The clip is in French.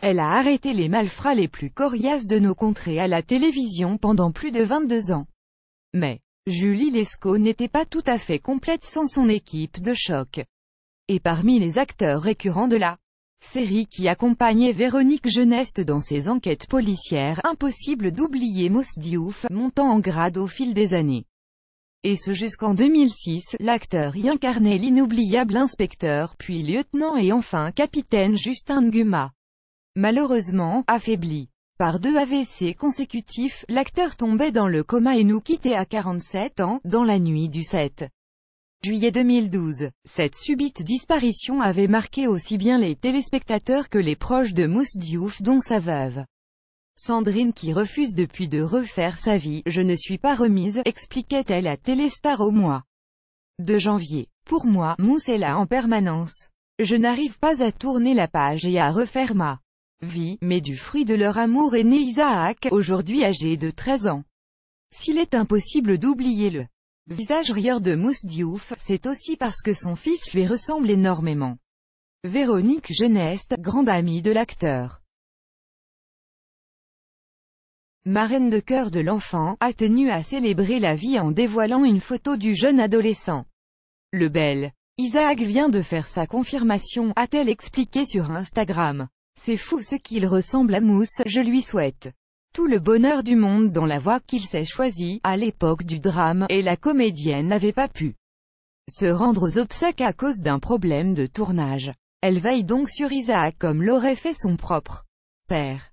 Elle a arrêté les malfrats les plus coriaces de nos contrées à la télévision pendant plus de 22 ans. Mais, Julie Lescaut n'était pas tout à fait complète sans son équipe de choc. Et parmi les acteurs récurrents de la série qui accompagnait Véronique Geneste dans ses enquêtes policières, impossible d'oublier Mos Diouf, montant en grade au fil des années. Et ce jusqu'en 2006, l'acteur y incarnait l'inoubliable inspecteur, puis lieutenant et enfin capitaine Justin Nguma malheureusement, affaibli. Par deux AVC consécutifs, l'acteur tombait dans le coma et nous quittait à 47 ans, dans la nuit du 7 juillet 2012. Cette subite disparition avait marqué aussi bien les téléspectateurs que les proches de Mousse Diouf dont sa veuve. Sandrine qui refuse depuis de refaire sa vie, je ne suis pas remise, expliquait-elle à Téléstar au mois de janvier. Pour moi, Mousse est là en permanence. Je n'arrive pas à tourner la page et à refaire ma vie, mais du fruit de leur amour est né Isaac, aujourd'hui âgé de 13 ans. S'il est impossible d'oublier le visage rieur de Mousse Diouf, c'est aussi parce que son fils lui ressemble énormément. Véronique Geneste, grande amie de l'acteur. Marraine de cœur de l'enfant, a tenu à célébrer la vie en dévoilant une photo du jeune adolescent. Le bel Isaac vient de faire sa confirmation, a-t-elle expliqué sur Instagram. C'est fou ce qu'il ressemble à Mousse, je lui souhaite tout le bonheur du monde dans la voie qu'il s'est choisie, à l'époque du drame, et la comédienne n'avait pas pu se rendre aux obsèques à cause d'un problème de tournage. Elle veille donc sur Isaac comme l'aurait fait son propre père.